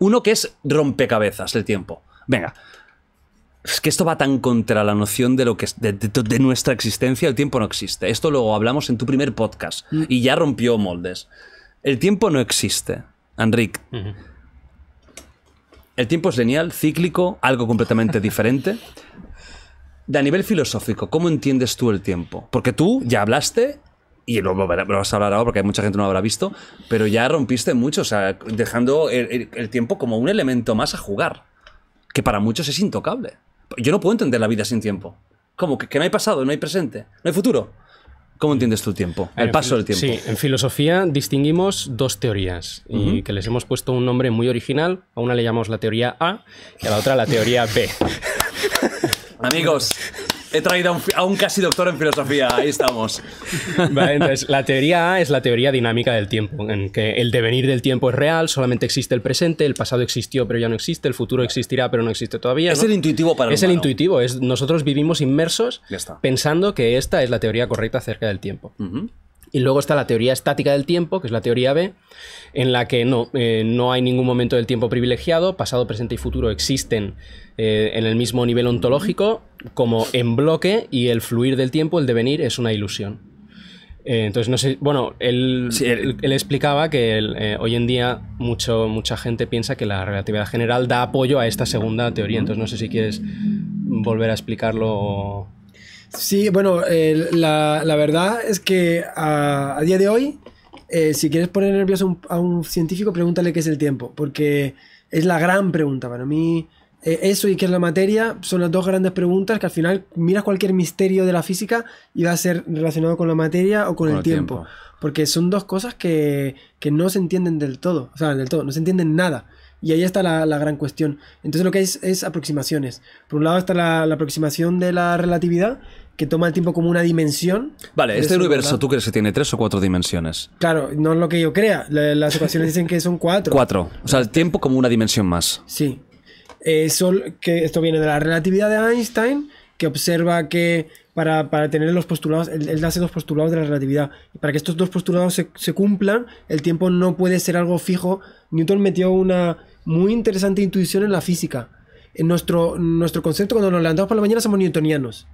Uno que es rompecabezas el tiempo. Venga. Es que esto va tan contra la noción de lo que de, nuestra existencia, el tiempo no existe. Esto luego hablamos en tu primer podcast mm. y ya rompió moldes. El tiempo no existe, Enric. El tiempo es lineal, cíclico, algo completamente diferente. De a nivel filosófico, ¿cómo entiendes tú el tiempo? Porque tú ya hablaste y lo, vas a hablar ahora porque mucha gente no lo habrá visto, pero ya rompiste mucho, dejando el, tiempo como un elemento más a jugar, que para muchos es intocable. Yo no puedo entender la vida sin tiempo. ¿Cómo? ¿Que, no hay pasado, no hay presente, no hay futuro? ¿Cómo entiendes tu tiempo? Eh, el paso del tiempo. Sí, en filosofía distinguimos dos teorías que les hemos puesto un nombre muy original. A una le llamamos la teoría A y a la otra la teoría B. Amigos, He traído a un, casi doctor en filosofía, ahí estamos. la teoría A es la teoría dinámica del tiempo, en que el devenir del tiempo es real, solamente existe el presente, el pasado existió pero ya no existe, el futuro existirá pero no existe todavía. Es el intuitivo para nosotros. Es el intuitivo, nosotros vivimos inmersos pensando que esta es la teoría correcta acerca del tiempo. Y luego está la teoría estática del tiempo, que es la teoría B, en la que no, eh, no hay ningún momento del tiempo privilegiado, pasado, presente y futuro existen eh, en el mismo nivel ontológico, como en bloque, y el fluir del tiempo, el devenir, es una ilusión. Eh, entonces, no sé, bueno, él, explicaba que hoy en día mucho, mucha gente piensa que la relatividad general da apoyo a esta segunda teoría, entonces no sé si quieres volver a explicarlo Sí, bueno, la, la, verdad es que a, día de hoy, eh, si quieres poner nervioso a un científico, pregúntale qué es el tiempo, porque es la gran pregunta para mí. Eh, eso y qué es la materia son las dos grandes preguntas que al final miras cualquier misterio de la física y va a ser relacionado con la materia o con, el tiempo. Porque son dos cosas que, que no se entienden del todo, o sea, del todo, no se entienden nada. Y ahí está la, gran cuestión. Entonces lo que hay es, es aproximaciones. Por un lado está la, aproximación de la relatividad, que toma el tiempo como una dimensión. Vale, este universo, ¿tú crees que tiene tres o cuatro dimensiones? Claro, no es lo que yo crea. Las ecuaciones dicen que son cuatro. Cuatro. O sea, el tiempo como una dimensión más. Sí. Eh, que esto viene de la relatividad de Einstein, que observa que para, tener los postulados, él, hace dos postulados de la relatividad. Y para que estos dos postulados se, cumplan, el tiempo no puede ser algo fijo. Newton metió una, muy interesante intuición en la física. En nuestro, nuestro concepto, cuando nos levantamos por la mañana, somos newtonianos.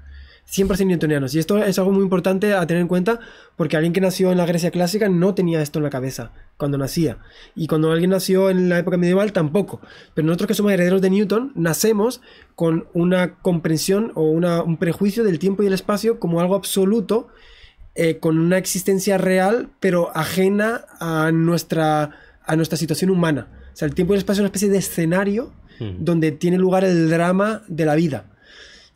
Siempre son newtonianos. Y esto es algo muy importante a tener en cuenta porque alguien que nació en la Grecia clásica no tenía esto en la cabeza cuando nacía. Y cuando alguien nació en la época medieval tampoco. Pero nosotros que somos herederos de Newton, nacemos con una comprensión o una, un prejuicio del tiempo y el espacio como algo absoluto, eh, con una existencia real, pero ajena a nuestra, a nuestra situación humana. O sea, el tiempo y el espacio es una especie de escenario hmm. donde tiene lugar el drama de la vida.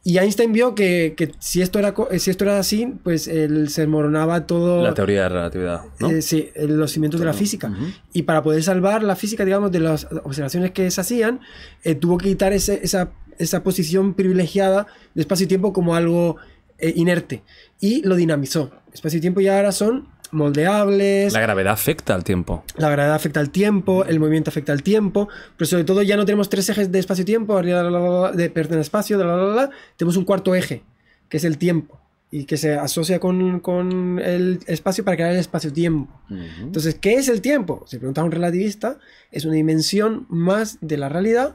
Y Einstein vio que, que, si, esto era, eh, si esto era así, pues él se moronaba todo... La teoría de la relatividad, ¿no? Eh, sí, los cimientos de la física. Y para poder salvar la física, digamos, de las observaciones que se hacían, eh, tuvo que quitar esa, esa, posición privilegiada de espacio y tiempo como algo inerte. Y lo dinamizó. Espacio y tiempo ya ahora son moldeables. La gravedad afecta al tiempo. La gravedad afecta al tiempo, el movimiento afecta al tiempo, pero sobre todo ya no tenemos tres ejes de espacio-tiempo, de perder espacio, la tenemos un cuarto eje, que es el tiempo, y que se asocia con, con el espacio para crear el espacio-tiempo. Entonces, ¿qué es el tiempo? Si pregunta a un relativista, es una dimensión más de la realidad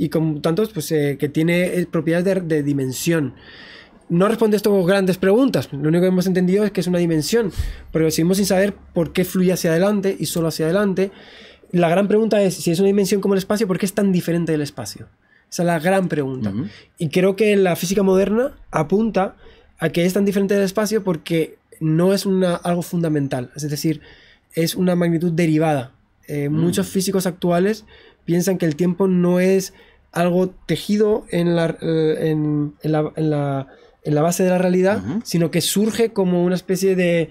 y como tantos, pues eh, que tiene eh, propiedades de dimensión no responde a con grandes preguntas. Lo único que hemos entendido es que es una dimensión, pero seguimos sin saber por qué fluye hacia adelante y solo hacia adelante. La gran pregunta es, si es una dimensión como el espacio, ¿por qué es tan diferente del espacio? Esa es la gran pregunta. Y creo que la física moderna apunta a que es tan diferente del espacio porque no es una, algo fundamental, es decir, es una magnitud derivada. Eh, mm. Muchos físicos actuales piensan que el tiempo no es algo tejido en la, en la en la base de la realidad, sino que surge como una especie de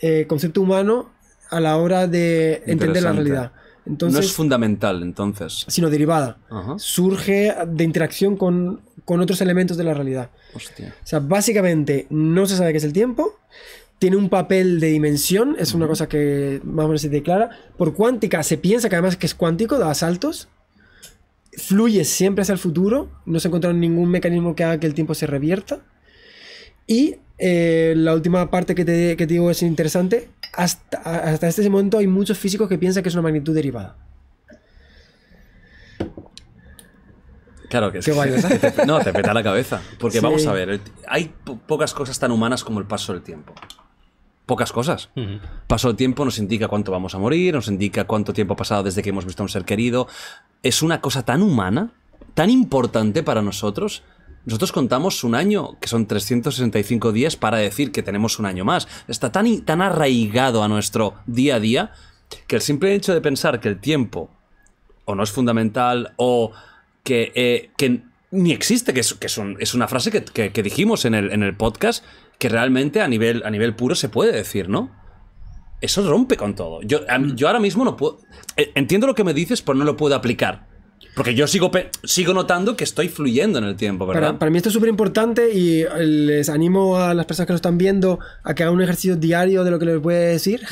eh, concepto humano a la hora de entender la realidad. Entonces, no es fundamental, entonces. Sino derivada. Surge de interacción con, otros elementos de la realidad. O sea, básicamente no se sabe qué es el tiempo, tiene un papel de dimensión, es una cosa que más o menos se declara. Por cuántica se piensa que además que es cuántico, da saltos, fluye siempre hacia el futuro, no se encuentra ningún mecanismo que haga que el tiempo se revierta. Y eh, la última parte que te, digo es interesante. Hasta, hasta, este momento hay muchos físicos que piensan que es una magnitud derivada. Claro que sí. Qué no, te peta la cabeza. Porque vamos a ver, hay pocas cosas tan humanas como el paso del tiempo. Pocas cosas. Paso del tiempo nos indica cuánto vamos a morir, nos indica cuánto tiempo ha pasado desde que hemos visto a un ser querido. Es una cosa tan humana, tan importante para nosotros, nosotros contamos un año, que son 365 días, para decir que tenemos un año más. Está tan, tan arraigado a nuestro día a día que el simple hecho de pensar que el tiempo o no es fundamental o que, eh, ni existe, que es, que una frase que, dijimos en el, en el, podcast que realmente a nivel, a nivel puro se puede decir, ¿no? Eso rompe con todo. Yo, yo ahora mismo no puedo... Eh, entiendo lo que me dices, pero no lo puedo aplicar. Porque yo sigo, sigo notando que estoy fluyendo en el tiempo, ¿verdad? Para, mí esto es súper importante y eh, les animo a las personas que lo están viendo a que hagan un ejercicio diario de lo que les voy decir.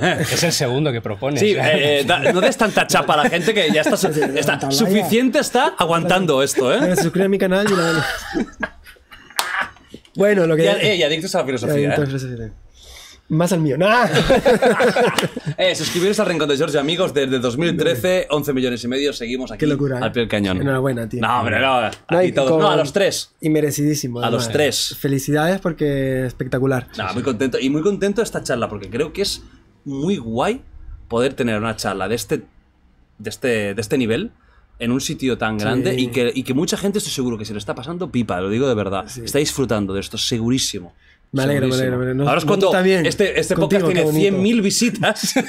es el segundo que propones. Sí, eh, eh, no des tanta chapa a la gente que ya está, suficiente está aguantando esto, ¿eh? a mi canal y la... Bueno, lo que... ya, filosofía. Y adictos a la filosofía. Más al mío. nada ¡Ah! eh, suscribiros al Rincón de George, amigos. Desde 2013, 11 millones y medio. Seguimos aquí. Qué locura. Al pie del ¿eh? cañón. Enhorabuena, tío. No, pero no. A, a los tres. Y merecidísimo. A los tres. Felicidades porque espectacular. muy contento. Y muy contento esta charla porque creo que es muy guay poder tener una charla de este, de este, de este nivel en un sitio tan grande y, que, mucha gente estoy seguro que se lo está pasando pipa, lo digo de verdad. Está disfrutando de esto, segurísimo. Me alegro, me alegro, Ahora os cuento, este, este podcast tiene 100.000 visitas.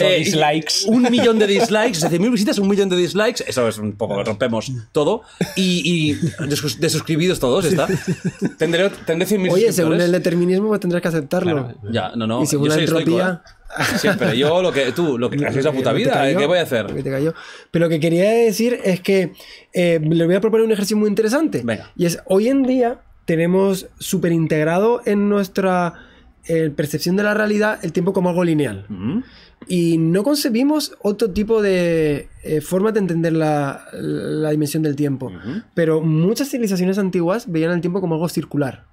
Eh, dislikes. Un millón de dislikes, 100.000 visitas, un millón de dislikes. Eso es un poco, rompemos todo. Y, y desuscribidos todos, está. Tendré, tendré 100.000 Oye, según el determinismo pues tendrás que aceptarlo. ya, no, no. Y según la entropía... ¿eh? Sí, pero yo lo que tú, lo que haces la puta vida, ¿qué voy a hacer? Te cayó. Pero lo que quería decir es que eh, le voy a proponer un ejercicio muy interesante. Venga. Y es, hoy en día tenemos súper integrado en nuestra eh, percepción de la realidad el tiempo como algo lineal. Y no concebimos otro tipo de eh, forma de entender la, dimensión del tiempo. Pero muchas civilizaciones antiguas veían el tiempo como algo circular.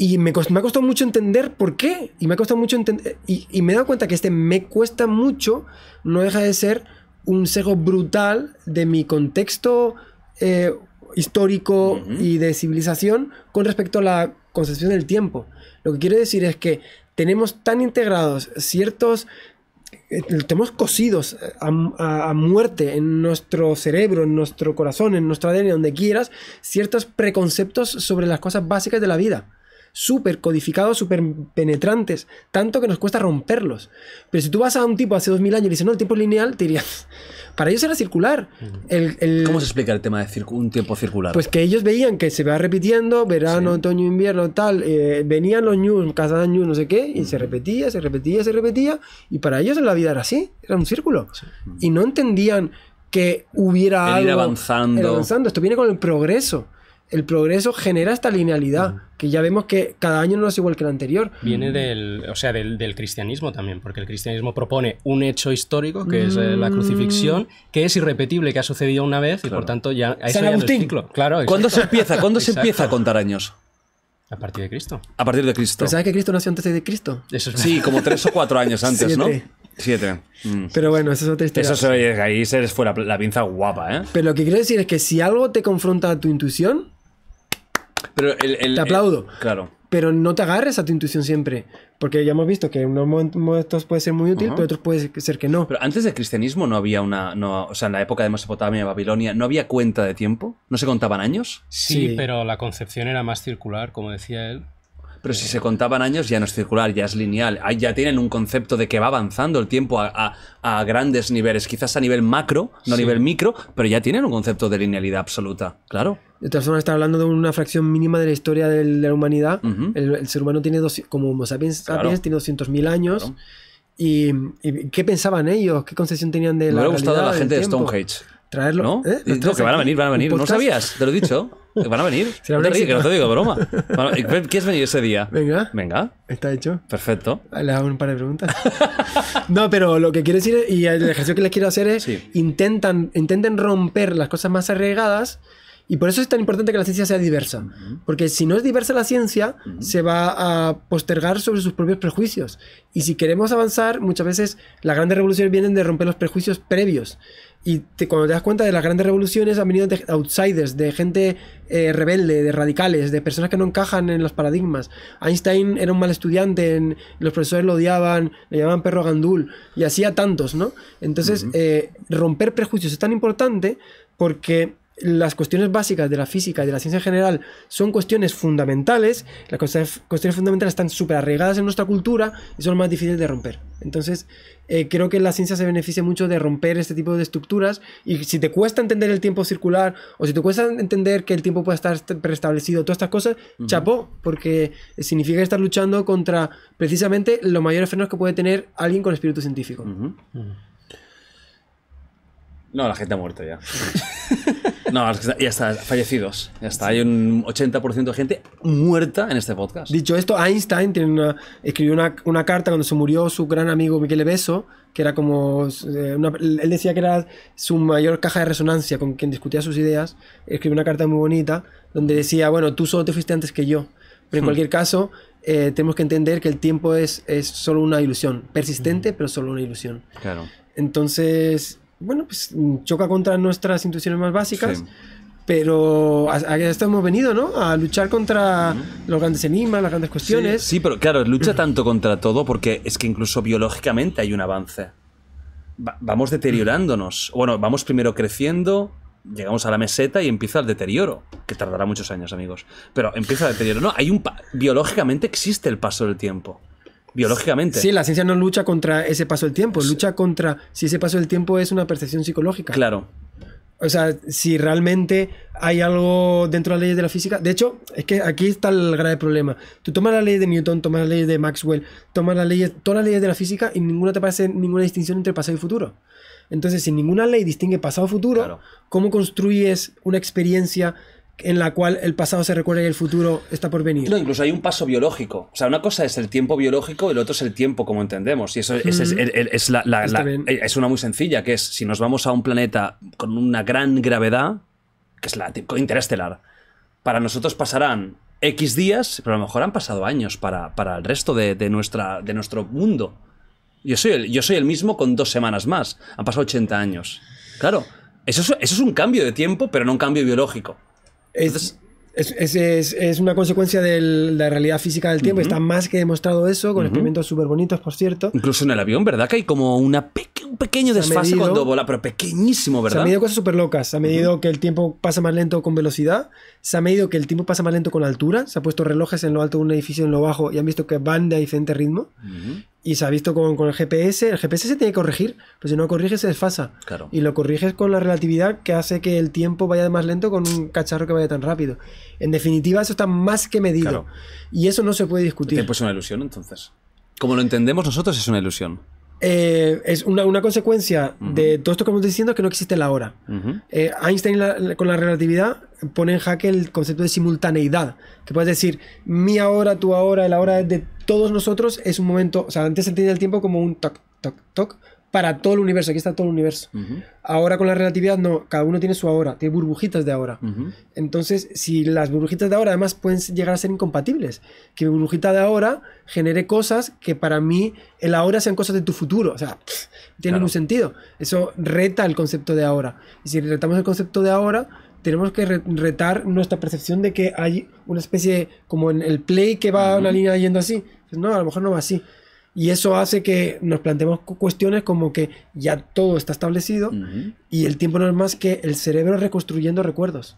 Y me, ha costado mucho entender por qué. Y me ha costado mucho entender. Y, me he dado cuenta que este me cuesta mucho no deja de ser un sesgo brutal de mi contexto eh, histórico y de civilización con respecto a la concepción del tiempo. Lo que quiero decir es que tenemos tan integrados ciertos eh, eh, tenemos cosidos a, muerte en nuestro cerebro, en nuestro corazón, en nuestra ADN, donde quieras, ciertos preconceptos sobre las cosas básicas de la vida súper codificados, súper penetrantes, tanto que nos cuesta romperlos. Pero si tú vas a un tipo hace dos 2000 años y le dices, no, el tiempo es lineal, te dirías, para ellos era circular. Mm. ¿Cómo se explica el tema de un tiempo circular? Pues que ellos veían que se va repitiendo, verano, otoño, invierno, tal, eh, venían los news, cada año no sé qué, y se mm. repetía, se repetía, se repetía, y para ellos la vida era así, era un círculo. Y no entendían que hubiera algo... Ir avanzando. avanzando, esto viene con el progreso el progreso genera esta linealidad, que ya vemos que cada año no es igual que el anterior. Viene del, o sea, del, cristianismo también, porque el cristianismo propone un hecho histórico, que es eh, la mm. crucifixión, que es irrepetible, que ha sucedido una vez, y por tanto ya... un ciclo. claro, ¿Cuándo se empieza? ¿Cuándo se empieza a contar años? A partir de Cristo. A partir de Cristo. sabes que Cristo nació antes de Cristo? sí, como tres o cuatro años antes, ¿no? Siete. Mm. Pero bueno, eso es otra historia. Eso ahí se fue la, la, pinza guapa, ¿eh? Pero lo que quiero decir es que si algo te confronta a tu intuición, te aplaudo. claro. Pero no te agarres a tu intuición siempre. Porque ya hemos visto que en unos momentos puede ser muy útil, pero otros puede ser que no. Pero antes del cristianismo no había una. o sea, en la época de Mesopotamia, Babilonia, ¿no había cuenta de tiempo? ¿No se contaban años? sí. pero la concepción era más circular, como decía él. Pero si se contaban años ya no es circular, ya es lineal. Ya tienen un concepto de que va avanzando el tiempo a, grandes niveles, quizás a nivel macro, no a nivel micro, pero ya tienen un concepto de linealidad absoluta, claro. De todas formas, está hablando de una fracción mínima de la historia de la humanidad. el, ser humano tiene, como Homo sapiens, 200.000 años. Y, qué pensaban ellos? ¿Qué concepción tenían de la Me hubiera gustado la gente de Stonehenge. Traerlo. ¿No? ¿eh? que van a venir, van a venir. ¿No sabías? Te lo he dicho. Que van a venir. te que no te digo broma. ¿Quieres venir ese día? Venga. Venga. Está hecho. Perfecto. Le hago un par de preguntas. no, pero lo que quiero decir y el ejercicio que les quiero hacer es intentan, intenten romper las cosas más arriesgadas. Y por eso es tan importante que la ciencia sea diversa. Porque si no es diversa la ciencia, se va a postergar sobre sus propios prejuicios. Y si queremos avanzar, muchas veces las grandes revoluciones vienen de romper los prejuicios previos. Y cuando te das cuenta de las grandes revoluciones han venido de outsiders, de gente eh, rebelde, de radicales, de personas que no encajan en los paradigmas. Einstein era un mal estudiante, los profesores lo odiaban, le llamaban perro gandul, y hacía tantos, ¿no? Entonces, eh, romper prejuicios es tan importante porque las cuestiones básicas de la física y de la ciencia en general son cuestiones fundamentales, las cuestiones fundamentales están súper arraigadas en nuestra cultura y son más difíciles de romper. Entonces, eh, creo que la ciencia se beneficia mucho de romper este tipo de estructuras y si te cuesta entender el tiempo circular o si te cuesta entender que el tiempo puede estar preestablecido, todas estas cosas, chapó, porque significa estar luchando contra precisamente los mayores frenos que puede tener alguien con espíritu científico. No, la gente ha muerto ya. No, ya está, fallecidos. Ya está, hay un 80% de gente muerta en este podcast. Dicho esto, Einstein escribió una, carta cuando se murió su gran amigo Miguel Beso, que era como. Eh, él decía que era su mayor caja de resonancia con quien discutía sus ideas. Escribió una carta muy bonita donde decía: Bueno, tú solo te fuiste antes que yo. Pero en hmm. cualquier caso, eh, tenemos que entender que el tiempo es, es solo una ilusión. Persistente, hmm. pero solo una ilusión. Claro. Entonces, bueno, pues mm, choca contra nuestras intuiciones más básicas. Pero a, esto hemos venido, ¿no? A luchar contra los grandes enigmas, las grandes cuestiones. Sí, pero claro, lucha tanto contra todo porque es que incluso biológicamente hay un avance. vamos deteriorándonos. Bueno, vamos primero creciendo, llegamos a la meseta y empieza el deterioro, que tardará muchos años, amigos. Pero empieza el deterioro. No, hay un biológicamente existe el paso del tiempo biológicamente. Sí, la ciencia no lucha contra ese paso del tiempo, lucha contra si ese paso del tiempo es una percepción psicológica. Claro. O sea, si realmente hay algo dentro de las leyes de la física. De hecho, es que aquí está el grave problema. Tú tomas la ley de Newton, tomas la ley de Maxwell, tomas las leyes, todas las leyes de la física y ninguna te parece ninguna distinción entre pasado y futuro. Entonces, si ninguna ley distingue pasado-futuro, ¿cómo construyes una experiencia en la cual el pasado se recuerda y el futuro está por venir. No, incluso hay un paso biológico. O sea, una cosa es el tiempo biológico y el otro es el tiempo como entendemos. Y eso es, una muy sencilla, que es si nos vamos a un planeta con una gran gravedad, que es la interestelar, para nosotros pasarán X días, pero a lo mejor han pasado años para, el resto de, nuestra, de nuestro mundo. Yo soy, el, yo soy el mismo con dos semanas más. Han pasado 80 años. Claro, eso eso es un cambio de tiempo, pero no un cambio biológico. Es, es, una consecuencia de la realidad física del tiempo. Está más que demostrado eso, con experimentos súper bonitos, por cierto. Incluso en el avión, ¿verdad? Que hay como una pequeña pequeño desfase cuando vola, pero pequeñísimo, ¿verdad? Se ha medido cosas súper locas. Se ha medido que el tiempo pasa más lento con velocidad. Se ha medido que el tiempo pasa más lento con altura. Se ha puesto relojes en lo alto de un edificio y en lo bajo y han visto que van de a diferente ritmo. Y se ha visto con, el GPS. El GPS se tiene que corregir, pues si no lo corriges se desfasa. Y lo corriges con la relatividad que hace que el tiempo vaya más lento con un cacharro que vaya tan rápido. En definitiva, eso está más que medido. Y eso no se puede discutir. El es una ilusión, entonces. Como lo entendemos nosotros, es una ilusión. Eh, es una, consecuencia de todo esto que estamos diciendo que no existe la hora. Eh, Einstein con la relatividad pone en jaque el concepto de simultaneidad, que puedes decir mi ahora, tu ahora, la hora de todos nosotros es un momento, o sea, antes se entendía el tiempo como un toc, toc, toc, para todo el universo, aquí está todo el universo. Ahora con la relatividad no, cada uno tiene su ahora, tiene burbujitas de ahora. Entonces, si las burbujitas de ahora además pueden llegar a ser incompatibles, que mi burbujita de ahora genere cosas que para mí el ahora sean cosas de tu futuro, o sea, tiene un sentido. Eso reta el concepto de ahora. Y si retamos el concepto de ahora, tenemos que retar nuestra percepción de que hay una especie como en el play que va a una línea yendo así. Pues no, a lo mejor no va así. Y eso hace que nos planteemos cuestiones como que ya todo está establecido y el tiempo no es más que el cerebro reconstruyendo recuerdos.